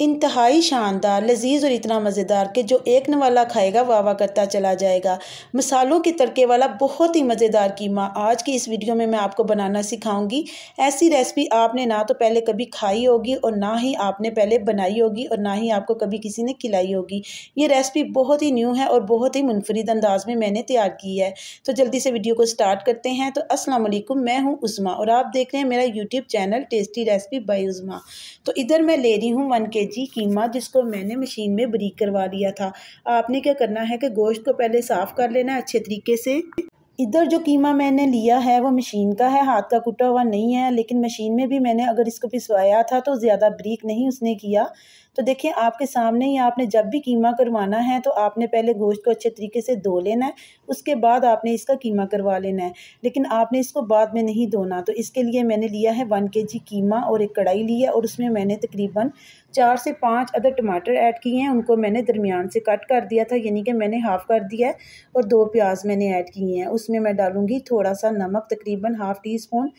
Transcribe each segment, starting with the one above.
इंतहाई शानदार लजीज और इतना मज़ेदार कि जो एक नवाला खाएगा वाह वाह करता चला जाएगा मसालों के तड़के वाला बहुत ही मज़ेदार कीमा आज की इस वीडियो में मैं आपको बनाना सिखाऊंगी ऐसी रेसिपी आपने ना तो पहले कभी खाई होगी और ना ही आपने पहले बनाई होगी और ना ही आपको कभी किसी ने खिलाई होगी ये रेसिपी बहुत ही न्यू है और बहुत ही मुनफरद अंदाज में मैंने तैयार की है तो जल्दी से वीडियो को स्टार्ट करते हैं तो अस्सलाम मैं हूँ उस्मा और आप देख रहे हैं मेरा YouTube channel tasty recipe by Usma तो इधर मैं ले रही हूँ वन के केजी कीमा जिसको मैंने मशीन में बरीक करवा लिया था आपने क्या करना है कि गोश्त को पहले साफ़ कर लेना है अच्छे तरीके से इधर जो कीमा मैंने लिया है वो मशीन का है हाथ का कुटा हुआ नहीं है लेकिन मशीन में भी मैंने अगर इसको पिसवाया था तो ज़्यादा ब्रीक नहीं उसने किया तो देखिए आपके सामने ही आपने जब भी कीमा करवाना है तो आपने पहले गोश्त को अच्छे तरीके से धो लेना है उसके बाद आपने इसका कीमा करवा लेना है लेकिन आपने इसको बाद में नहीं धोना तो इसके लिए मैंने लिया है वन के जी कीमा और एक कढ़ाई ली है और उसमें मैंने तकरीबन चार से पाँच अदर टमाटर ऐड किए हैं उनको मैंने दरमियान से कट कर दिया था यानी कि मैंने हाफ़ कर दिया है और दो प्याज मैंने ऐड किए हैं उसमें मैं डालूंगी थोड़ा सा नमक तकरीबन हाफ़ टी स्पून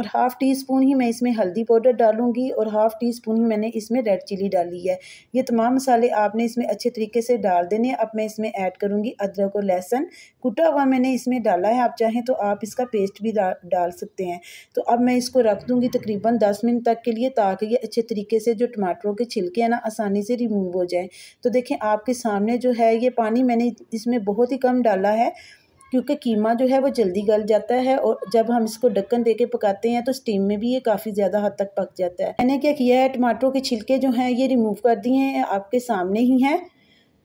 और हाफ़ टी स्पून ही मैं इसमें हल्दी पाउडर डालूंगी और हाफ़ टी स्पून ही मैंने इसमें रेड चिली डाली है ये तमाम मसाले आपने इसमें अच्छे तरीके से डाल देने अब मैं इसमें ऐड करूँगी अदरक और लहसन कुटा हुआ मैंने इसमें डाला है आप चाहें तो आप इसका पेस्ट भी डा, डाल सकते हैं तो अब मैं इसको रख दूँगी तकरीबन दस मिनट तक के लिए ताकि ये अच्छे तरीके से जो टमाटरों के छिलके हैं ना आसानी से रिमूव हो जाए तो देखें आपके सामने जो है ये पानी मैंने इसमें बहुत ही कम डाला है क्योंकि कीमा जो है वो जल्दी गल जाता है और जब हम इसको ढक्कन दे के पकाते हैं तो स्टीम में भी ये काफ़ी ज़्यादा हद तक पक जाता है मैंने क्या किया है टमाटरों के छिलके जो हैं ये रिमूव कर दिए हैं आपके सामने ही हैं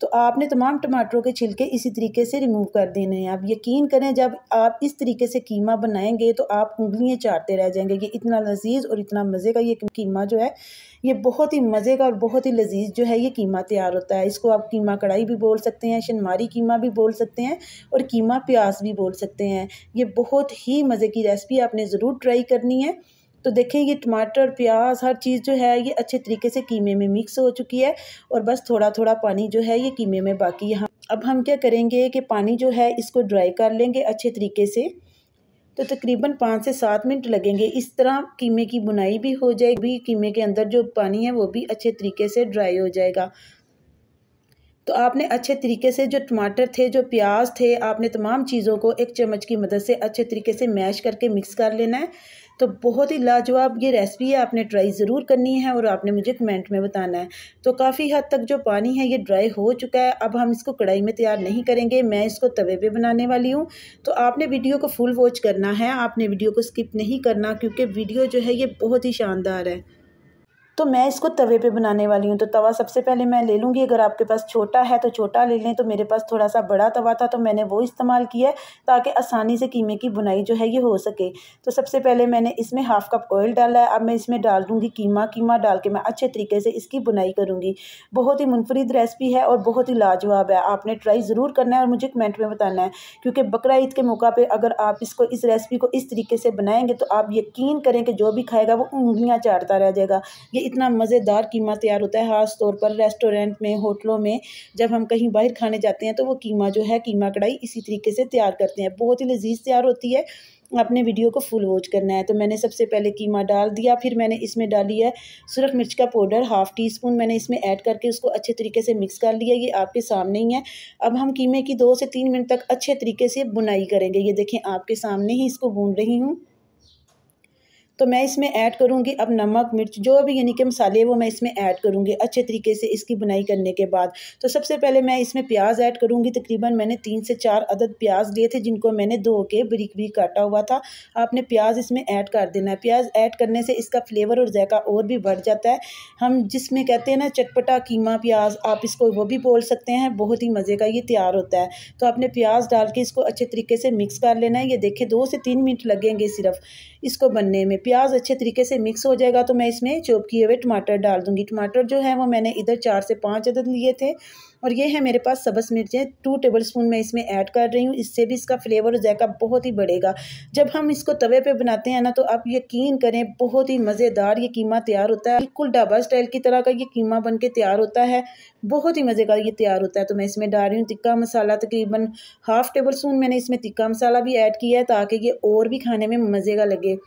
तो आपने तमाम टमाटरों के छिलके इसी तरीके से रिमूव कर देने हैं आप यकीन करें जब आप इस तरीके से कीमा बनाएंगे तो आप उंगलियां चाटते रह जाएंगे कि इतना लजीज और इतना मज़े का ये कीमा जो है ये बहुत ही मज़े का और बहुत ही लजीज जो है ये कीमा तैयार होता है इसको आप कीमा कढ़ाई भी बोल सकते हैं शनमारी कीमा भी बोल सकते हैं और कीमा प्याज भी बोल सकते हैं ये बहुत ही मज़े की रेसिपी आपने ज़रूर ट्राई करनी है तो देखें ये टमाटर प्याज हर चीज़ जो है ये अच्छे तरीके से कीमे में मिक्स हो चुकी है और बस थोड़ा थोड़ा पानी जो है ये कीमे में बाकी यहाँ अब हम क्या करेंगे कि पानी जो है इसको ड्राई कर लेंगे अच्छे तरीके से तो तकरीबन पाँच से सात मिनट लगेंगे इस तरह कीमे की बुनाई भी हो जाएगी कीमे के अंदर जो पानी है वो भी अच्छे तरीके से ड्राई हो जाएगा तो आपने अच्छे तरीके से जो टमाटर थे जो प्याज थे आपने तमाम चीज़ों को एक चम्मच की मदद से अच्छे तरीके से मैश करके मिक्स कर लेना है तो बहुत ही लाजवाब ये रेसिपी है आपने ट्राई ज़रूर करनी है और आपने मुझे कमेंट में बताना है तो काफ़ी हद तक जो पानी है ये ड्राई हो चुका है अब हम इसको कढ़ाई में तैयार नहीं करेंगे मैं इसको तवे पे बनाने वाली हूँ तो आपने वीडियो को फुल वॉच करना है आपने वीडियो को स्किप नहीं करना क्योंकि वीडियो जो है ये बहुत ही शानदार है तो मैं इसको तवे पे बनाने वाली हूँ तो तवा सबसे पहले मैं ले लूँगी अगर आपके पास छोटा है तो छोटा ले लें तो मेरे पास थोड़ा सा बड़ा तवा था तो मैंने वो इस्तेमाल किया है ताकि आसानी से कीमे की बुनाई जो है ये हो सके तो सबसे पहले मैंने इसमें हाफ़ कप ऑयल डाला है अब मैं इसमें डाल दूँगी कीमा कीमा डाल के मैं अच्छे तरीके से इसकी बुनाई करूँगी बहुत ही मुनफरद रेसिपी है और बहुत ही लाजवाब है आपने ट्राई ज़रूर करना है और मुझे कमेंट में बताना है क्योंकि बकरा ईद के मौका पर अगर आप इसको इस रेसिपी को इस तरीके से बनाएंगे तो आप यकीन करें कि जो भी खाएगा वो उंगलियाँ चाटता रह जाएगा ये इतना मज़ेदार कीमा तैयार होता है ख़ास तौर पर रेस्टोरेंट में होटलों में जब हम कहीं बाहर खाने जाते हैं तो वो कीमा जो है कीमा कढ़ाई इसी तरीके से तैयार करते हैं बहुत ही लजीज तैयार होती है अपने वीडियो को फुल वॉच करना है तो मैंने सबसे पहले कीमा डाल दिया फिर मैंने इसमें डाली है सुरख मिर्च का पाउडर हाफ़ टी स्पून मैंने इसमें ऐड करके उसको अच्छे तरीके से मिक्स कर लिया ये आपके सामने ही है अब हम कीमे की दो से तीन मिनट तक अच्छे तरीके से बुनाई करेंगे ये देखें आपके सामने ही इसको भून रही हूँ तो मैं इसमें ऐड करूँगी अब नमक मिर्च जो भी यानी कि मसाले वो मैं इसमें ऐड करूँगी अच्छे तरीके से इसकी बुनाई करने के बाद तो सबसे पहले मैं इसमें प्याज ऐड करूँगी तकरीबन मैंने तीन से चार अदद प्याज लिए थे जिनको मैंने धो के बरीक बरीक काटा हुआ था आपने प्याज इसमें ऐड कर देना है प्याज ऐड करने से इसका फ्लेवर और जैका और भी बढ़ जाता है हम जिसमें कहते हैं ना चटपटा कीमा प्याज आप इसको वो भी बोल सकते हैं बहुत ही मज़े का ये तैयार होता है तो आपने प्याज डाल के इसको अच्छे तरीके से मिक्स कर लेना है ये देखें दो से तीन मिनट लगेंगे सिर्फ इसको बनने में प्याज अच्छे तरीके से मिक्स हो जाएगा तो मैं इसमें चॉप किए हुए टमाटर डाल दूँगी टमाटर जो है वो मैंने इधर चार से पाँच अदद लिए थे और ये है मेरे पास सब्ज़ मिर्चें टू टेबल स्पून मैं इसमें ऐड कर रही हूँ इससे भी इसका फ्लेवर और जायका बहुत ही बढ़ेगा जब हम इसको तवे पे बनाते हैं ना तो आप यकीन करें बहुत ही मज़ेदार ये कीमा तैयार होता है बिल्कुल ढाबा स्टाइल की तरह का ये कीमा बन के तैयार होता है बहुत ही मज़े का ये तैयार होता है तो मैं इसमें डाल रही हूँ तिक्का मसाला तकरीबन हाफ़ टेबल स्पून मैंने इसमें तिक्का मसाला भी ऐड किया है ताकि ये और भी खाने में मज़े का लगे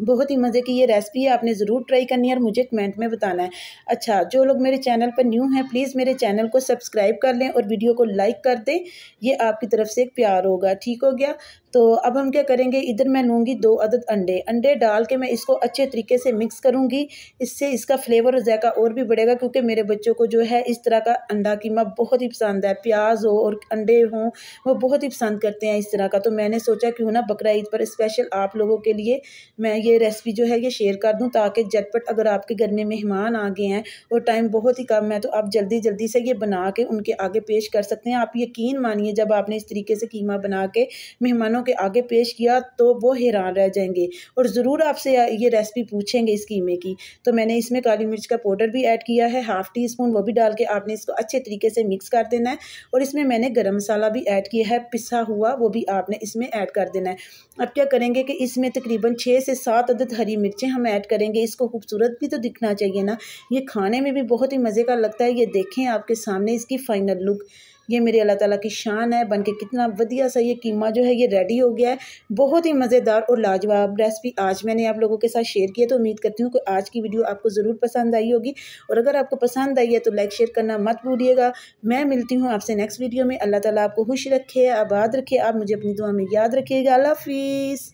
बहुत ही मज़े की ये रेसिपी है आपने ज़रूर ट्राई करनी है और मुझे कमेंट में बताना है अच्छा जो लोग मेरे चैनल पर न्यू हैं प्लीज़ मेरे चैनल को सब्सक्राइब कर लें और वीडियो को लाइक कर दें ये आपकी तरफ से एक प्यार होगा ठीक हो गया तो अब हम क्या करेंगे इधर मैं लूँगी दो अदद अंडे अंडे डाल के मैं इसको अच्छे तरीके से मिक्स करूँगी इससे इसका फ्लेवर और जायका और भी बढ़ेगा क्योंकि मेरे बच्चों को जो है इस तरह का अंडा कीमा बहुत ही पसंद है प्याज हो और अंडे हों वो बहुत ही पसंद करते हैं इस तरह का तो मैंने सोचा क्यों ना बकरा ईद पर स्पेशल आप लोगों के लिए मैं ये रेसिपी जो है ये शेयर कर दूँ ताकि झटपट अगर आपके घर में मेहमान आ गए हैं और टाइम बहुत ही कम है तो आप जल्दी जल्दी से ये बना के उनके आगे पेश कर सकते हैं आप यकीन मानिए जब आपने इस तरीके से कीमा बना के मेहमानों के आगे पेश किया तो वो हैरान रह जाएंगे और ज़रूर आपसे ये रेसिपी पूछेंगे इस कीमे की तो मैंने इसमें काली मिर्च का पाउडर भी ऐड किया है हाफ़ टी स्पून वो भी डाल के आपने इसको अच्छे तरीके से मिक्स कर देना है और इसमें मैंने गर्म मसाला भी ऐड किया है पिसा हुआ वो भी आपने इसमें ऐड कर देना है अब क्या करेंगे कि इसमें तकरीबन छः से सात सात अदद हरी मिर्चें हम ऐड करेंगे इसको खूबसूरत भी तो दिखना चाहिए ना ये खाने में भी बहुत ही मज़े का लगता है ये देखें आपके सामने इसकी फ़ाइनल लुक ये मेरे अल्लाह ताला की शान है बन के कितना बढ़िया सा ये कीमा जो है ये रेडी हो गया है बहुत ही मज़ेदार और लाजवाब रेसिपी आज मैंने आप लोगों के साथ शेयर किया तो उम्मीद करती हूँ कि आज की वीडियो आपको ज़रूर पसंद आई होगी और अगर आपको पसंद आई है तो लाइक शेयर करना मत भूलिएगा मैं मिलती हूँ आपसे नेक्स्ट वीडियो में अल्लाह ताला आपको खुश रखे आबाद रखे आप मुझे अपनी दुआ में याद रखिएगा अल्लाह हाफिज़